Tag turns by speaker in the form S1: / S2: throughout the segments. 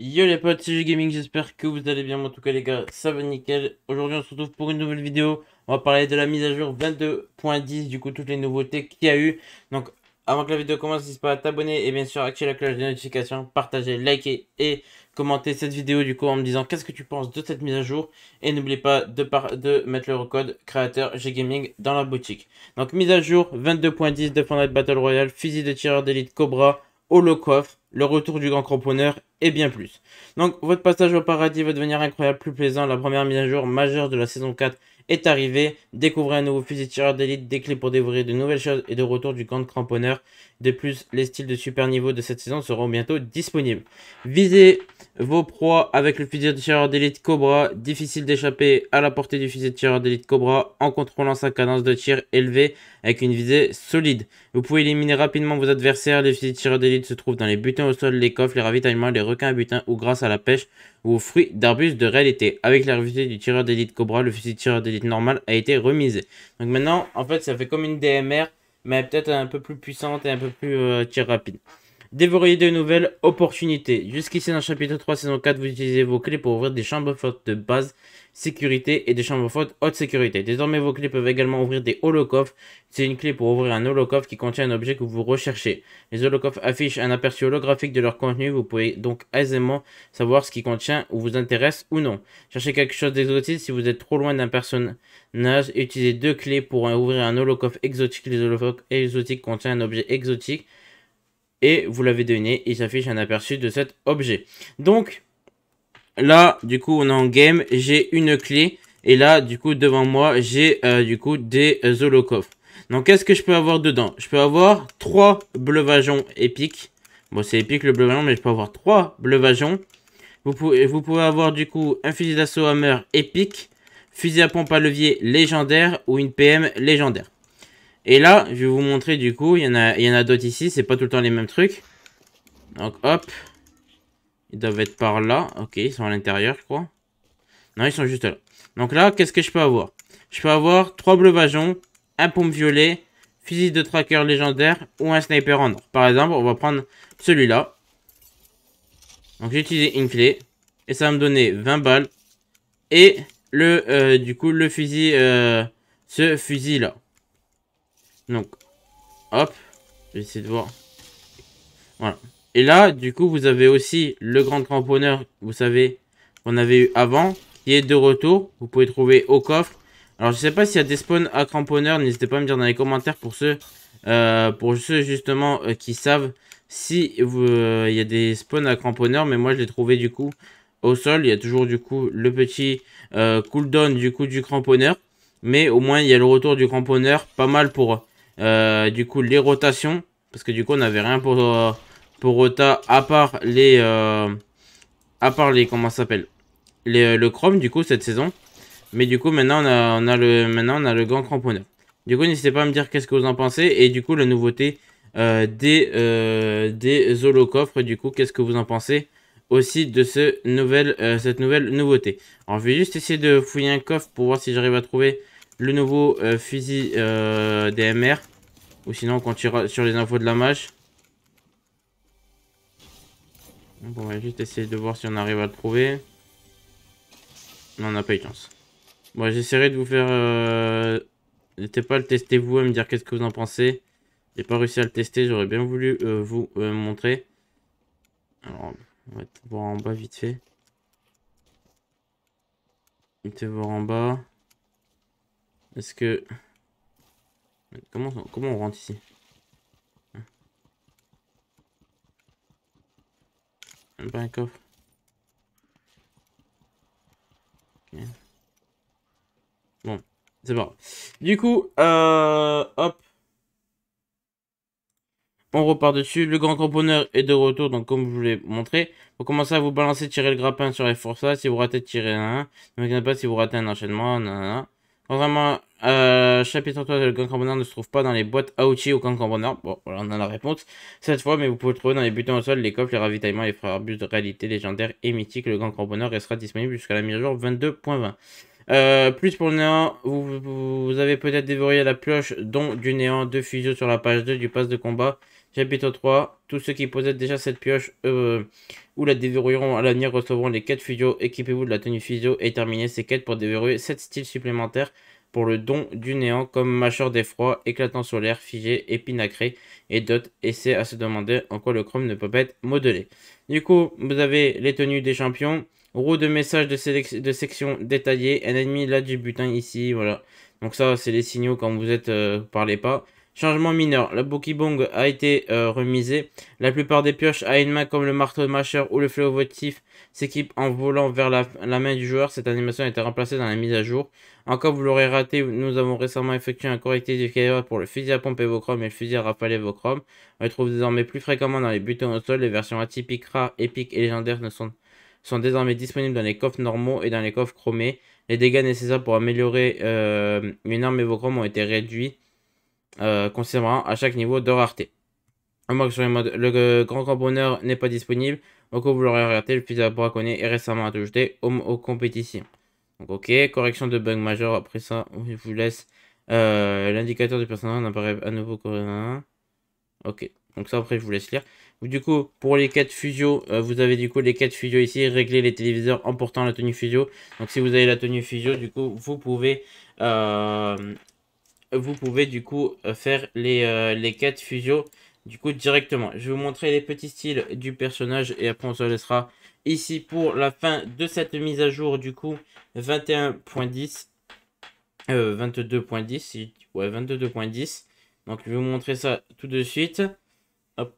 S1: Yo les potes, c'est Gaming, j'espère que vous allez bien, en tout cas les gars, ça va nickel. Aujourd'hui on se retrouve pour une nouvelle vidéo, on va parler de la mise à jour 22.10, du coup toutes les nouveautés qu'il y a eu. Donc avant que la vidéo commence, n'hésite pas à t'abonner et bien sûr activer la cloche de notifications, partager, liker et commenter cette vidéo du coup en me disant qu'est-ce que tu penses de cette mise à jour. Et n'oublie pas de, mettre le code créateur gaming dans la boutique. Donc mise à jour 22.10 de Fortnite Battle Royale, fusil de tireur d'élite Cobra, au le le retour du grand cramponneur et bien plus. Donc votre passage au paradis va devenir incroyable, plus plaisant. La première mise à jour majeure de la saison 4 est arrivée. Découvrez un nouveau fusil tireur d'élite, des clés pour découvrir de nouvelles choses et de retour du Grand cramponneur. De plus, les styles de super niveau de cette saison seront bientôt disponibles. Visez vos proies avec le fusil de tireur d'élite Cobra. Difficile d'échapper à la portée du fusil de tireur d'élite Cobra en contrôlant sa cadence de tir élevée avec une visée solide. Vous pouvez éliminer rapidement vos adversaires. Les fusils de tireur d'élite se trouvent dans les butins au sol, les coffres, les ravitaillements, les requins à butin ou grâce à la pêche ou aux fruits d'arbustes de réalité. Avec la visée du tireur d'élite Cobra, le fusil de tireur d'élite normal a été remisé. Donc maintenant, en fait, ça fait comme une DMR, mais peut-être un peu plus puissante et un peu plus euh, tir rapide. Dévoriez de nouvelles opportunités. Jusqu'ici dans le chapitre 3 saison 4, vous utilisez vos clés pour ouvrir des chambres fortes de base sécurité et des chambres fortes haute sécurité. Désormais, vos clés peuvent également ouvrir des holocoves. C'est une clé pour ouvrir un holocove qui contient un objet que vous recherchez. Les holocoves affichent un aperçu holographique de leur contenu. Vous pouvez donc aisément savoir ce qui contient ou vous intéresse ou non. Cherchez quelque chose d'exotique si vous êtes trop loin d'un personnage. Utilisez deux clés pour ouvrir un holocove exotique. Les holocoves exotiques contiennent un objet exotique et vous l'avez donné, il s'affiche un aperçu de cet objet. Donc, là, du coup, on est en game. J'ai une clé. Et là, du coup, devant moi, j'ai euh, du coup des Zolokov. Donc, qu'est-ce que je peux avoir dedans Je peux avoir trois bleuvageons épiques. Bon, c'est épique le bleuvageon, mais je peux avoir trois bleuvageons. Vous pouvez, vous pouvez avoir du coup un fusil d'assaut hammer épique, fusil à pompe à levier légendaire ou une PM légendaire. Et là, je vais vous montrer du coup, il y en a, a d'autres ici, c'est pas tout le temps les mêmes trucs. Donc hop, ils doivent être par là. Ok, ils sont à l'intérieur, je crois. Non, ils sont juste là. Donc là, qu'est-ce que je peux avoir Je peux avoir 3 bleus vagons, un pompe violet, fusil de tracker légendaire ou un sniper en Par exemple, on va prendre celui-là. Donc j'ai utilisé une clé et ça va me donner 20 balles et le euh, du coup le fusil euh, ce fusil là. Donc, hop, je vais essayer de voir. Voilà. Et là, du coup, vous avez aussi le grand cramponneur, vous savez, qu'on avait eu avant, qui est de retour. Vous pouvez trouver au coffre. Alors, je sais pas s'il y a des spawns à cramponneur. N'hésitez pas à me dire dans les commentaires pour ceux, euh, pour ceux justement euh, qui savent si euh, il y a des spawns à cramponneur. Mais moi, je l'ai trouvé du coup au sol. Il y a toujours du coup le petit cooldown du coup du cramponneur. Mais au moins, il y a le retour du cramponneur. Pas mal pour euh, du coup, les rotations. Parce que du coup, on avait rien pour, euh, pour Rota à part les... Euh, à part les... Comment ça s'appelle Le Chrome, du coup, cette saison. Mais du coup, maintenant, on a, le, maintenant, on a le gant cramponneur. Du coup, n'hésitez pas à me dire qu'est-ce que vous en pensez. Et du coup, la nouveauté des, des coffres Du coup, qu'est-ce que vous en pensez aussi de ce cette nouvelle nouveauté. Alors, je vais juste essayer de fouiller un coffre pour voir si j'arrive à trouver le nouveau euh, fusil euh, DMR. Ou sinon, on continuera sur les infos de la match. Bon, on va juste essayer de voir si on arrive à le trouver. Non, on n'a pas eu de chance. Bon, j'essaierai de vous faire... Euh, n'hésitez pas à le tester vous, à me dire qu'est-ce que vous en pensez. J'ai pas réussi à le tester, j'aurais bien voulu vous montrer. Alors, on va voir en bas vite fait. On te voir en bas. Est-ce que... Comment, comment on rentre ici hein un coffre. Bon, c'est bon. Du coup, euh, hop. On repart dessus. Le grand cramponneur est de retour, donc comme je vous l'ai montré. on commence à vous balancer, tirer le grappin sur les forçats. Si vous ratez, tirer un. Ne vous inquiétez pas si vous ratez un enchaînement. Nanana. Vraiment, euh, chapitre 3, le ne se trouve pas dans les boîtes outils ou Gankrambonard. Bon, voilà, on a la réponse. Cette fois, mais vous pouvez le trouver dans les butons au sol, les coffres, les ravitaillements, les frères bus de réalité légendaire et mythique. Le Gankrambonard restera disponible jusqu'à la mise à jour 22.20. Euh, plus pour le néant, vous, avez peut-être dévoré la pioche, dont du néant, de fusion sur la page 2 du pass de combat. Chapitre 3. Tous ceux qui possèdent déjà cette pioche euh, ou la déverrouilleront à l'avenir recevront les quêtes physio. Équipez-vous de la tenue physio et terminez ces quêtes pour déverrouiller 7 styles supplémentaires pour le don du néant comme mâcheur d'effroi, éclatant solaire, figé, épinacré et d'autres. Essayez à se demander en quoi le chrome ne peut pas être modelé. Du coup, vous avez les tenues des champions. Roue de messages de, de section détaillée. Un ennemi là du butin ici, voilà. Donc ça, c'est les signaux quand vous êtes... Euh, parlez pas. Changement mineur, la bong a été euh, remisée. La plupart des pioches à une main comme le marteau de mâcheur ou le fléau votif s'équipent en volant vers la, main du joueur. Cette animation a été remplacée dans la mise à jour. Encore, vous l'aurez raté, nous avons récemment effectué un correctif du pour le fusil à pompe Evochrome et le fusil à rafale Evochrome. On les trouve désormais plus fréquemment dans les butons au sol. Les versions atypiques, rares, épiques et légendaires ne sont, sont désormais disponibles dans les coffres normaux et dans les coffres chromés. Les dégâts nécessaires pour améliorer euh, une arme Evochrome ont été réduits euh, considérant à chaque niveau de rareté. À moins sur les modes, le grand bonheur n'est pas disponible, au vous l'aurez regardé le plus connu est récemment ajouté aux, aux, compétitions. Donc ok, correction de bug majeur, après ça, je vous laisse euh, l'indicateur du personnage n'apparaît à nouveau Ok, donc ça après je vous laisse lire. Du coup, pour les quêtes fusio, euh, vous avez du coup les quêtes fusio ici, régler les téléviseurs en portant la tenue fusio. Donc si vous avez la tenue fusio, du coup, vous pouvez euh, vous pouvez du coup euh, faire les, quatre euh, les fusio du coup directement. Je vais vous montrer les petits styles du personnage et après on se laissera ici pour la fin de cette mise à jour du coup 21.10 22.10 euh, ouais 22.10 donc je vais vous montrer ça tout de suite hop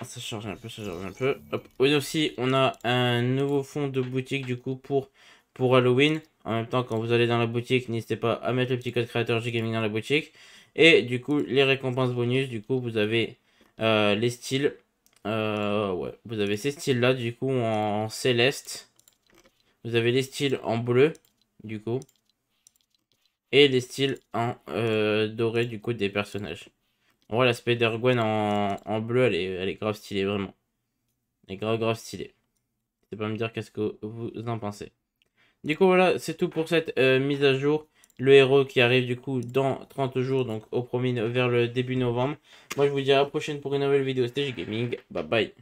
S1: ah, ça charge un peu ça charge un peu hop aussi on a un nouveau fond de boutique du coup pour pour Halloween. En même temps, quand vous allez dans la boutique, n'hésitez pas à mettre le petit code créateur Gaming dans la boutique. Et du coup, les récompenses bonus, du coup, vous avez euh, les styles. Euh, ouais, vous avez ces styles-là, du coup, en céleste. Vous avez les styles en bleu, du coup. Et les styles en euh, doré, du coup, des personnages. On voit la spider en, bleu, elle est, elle est grave stylée, vraiment. Elle est grave, grave stylée. C'est pas me dire qu'est-ce que vous en pensez. Du coup, voilà, c'est tout pour cette euh, mise à jour. Le héros qui arrive du coup dans 30 jours, donc au promis vers le début novembre. Moi, je vous dis à la prochaine pour une nouvelle vidéo. stage Gaming. Bye bye.